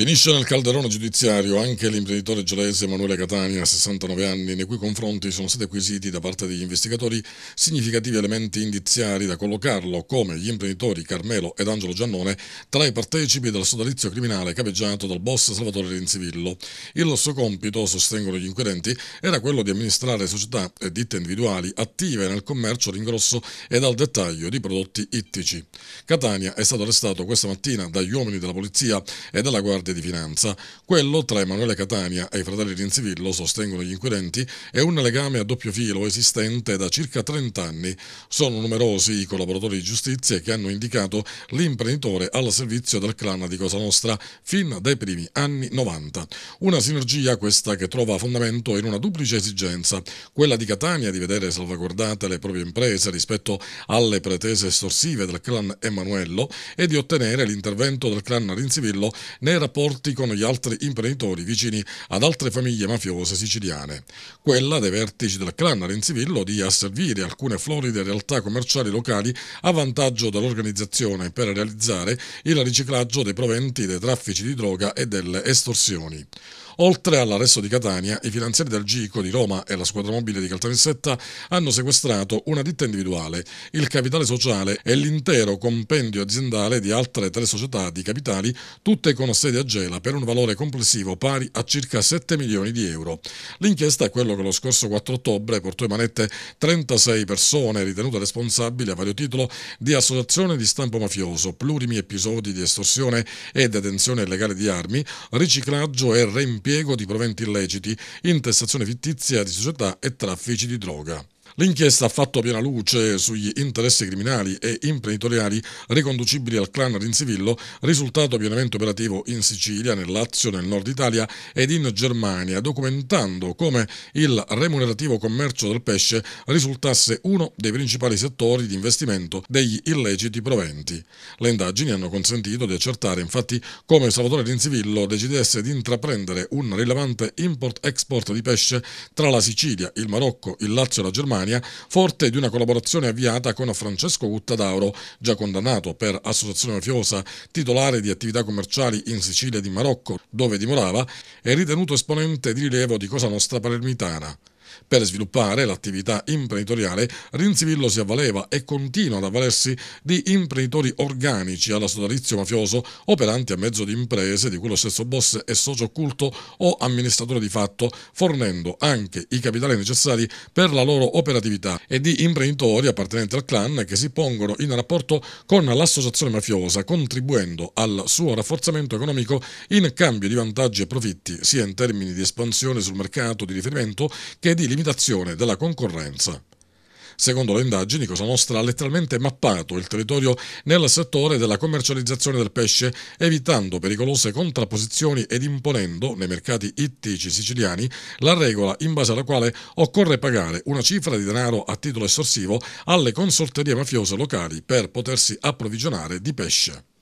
Finisce nel calderone giudiziario anche l'imprenditore gelese Emanuele Catania, 69 anni, nei cui confronti sono stati acquisiti da parte degli investigatori significativi elementi indiziari da collocarlo come gli imprenditori Carmelo ed Angelo Giannone tra i partecipi del sodalizio criminale capeggiato dal boss Salvatore Renzivillo. Il suo compito, sostengono gli inquirenti, era quello di amministrare società e ditte individuali attive nel commercio all'ingrosso e al dettaglio di prodotti ittici. Catania è stato arrestato questa mattina dagli uomini della polizia e della guardia Guardia di Finanza. Quello tra Emanuele Catania e i fratelli Rinzivillo, sostengono gli inquirenti, è un legame a doppio filo esistente da circa 30 anni. Sono numerosi i collaboratori di giustizia che hanno indicato l'imprenditore al servizio del clan di Cosa Nostra fin dai primi anni 90. Una sinergia questa che trova fondamento in una duplice esigenza, quella di Catania di vedere salvaguardate le proprie imprese rispetto alle pretese estorsive del clan Emanuello e di ottenere l'intervento del clan Rinzivillo nei rapporti rapporti con gli altri imprenditori vicini ad altre famiglie mafiose siciliane. Quella dei vertici del clan Renzivillo di asservire alcune floride realtà commerciali locali a vantaggio dell'organizzazione per realizzare il riciclaggio dei proventi dei traffici di droga e delle estorsioni. Oltre all'arresto di Catania, i finanzieri del GICO di Roma e la squadra mobile di Caltanissetta hanno sequestrato una ditta individuale, il capitale sociale e l'intero compendio aziendale di altre tre società di capitali, tutte con sede a Gela, per un valore complessivo pari a circa 7 milioni di euro. L'inchiesta è quello che lo scorso 4 ottobre portò in manette 36 persone ritenute responsabili a vario titolo di associazione di stampo mafioso, plurimi episodi di estorsione e detenzione illegale di armi, riciclaggio e reimpiego impiego di proventi illeciti intestazione fittizia di società e traffici di droga. L'inchiesta ha fatto piena luce sugli interessi criminali e imprenditoriali riconducibili al clan Rinzivillo, risultato pienamente operativo in Sicilia, nel Lazio, nel nord Italia ed in Germania, documentando come il remunerativo commercio del pesce risultasse uno dei principali settori di investimento degli illeciti proventi. Le indagini hanno consentito di accertare infatti come Salvatore Rinzivillo decidesse di intraprendere un rilevante import-export di pesce tra la Sicilia, il Marocco, il Lazio e la Germania Italia, forte di una collaborazione avviata con Francesco Guttadauro, già condannato per associazione mafiosa, titolare di attività commerciali in Sicilia e in Marocco, dove dimorava, e ritenuto esponente di rilievo di Cosa Nostra Palermitana. Per sviluppare l'attività imprenditoriale, Rinzivillo si avvaleva e continua ad avvalersi di imprenditori organici alla sodalizio mafioso operanti a mezzo di imprese di cui lo stesso boss è socio occulto o amministratore di fatto, fornendo anche i capitali necessari per la loro operatività e di imprenditori appartenenti al clan che si pongono in rapporto con l'associazione mafiosa, contribuendo al suo rafforzamento economico in cambio di vantaggi e profitti sia in termini di espansione sul mercato di riferimento che di di limitazione della concorrenza. Secondo le indagini, Cosa Nostra ha letteralmente mappato il territorio nel settore della commercializzazione del pesce, evitando pericolose contrapposizioni ed imponendo, nei mercati ittici siciliani, la regola in base alla quale occorre pagare una cifra di denaro a titolo estorsivo alle consorterie mafiose locali per potersi approvvigionare di pesce.